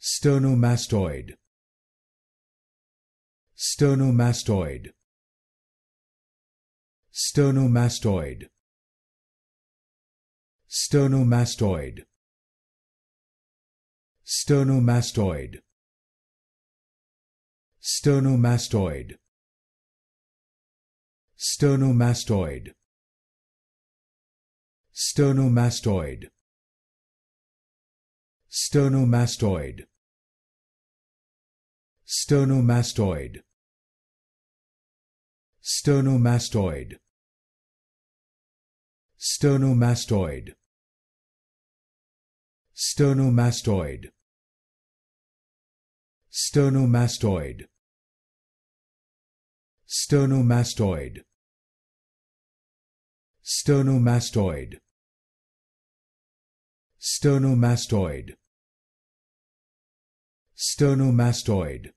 Sternomastoid Sternomastoid Sternomastoid Sternomastoid Sternomastoid Sternomastoid Sternomastoid Sternomastoid Sternomastoid Sternomastoid Sternomastoid Sternomastoid Sternomastoid Sternomastoid Sternomastoid Sternomastoid Sternomastoid Sternomastoid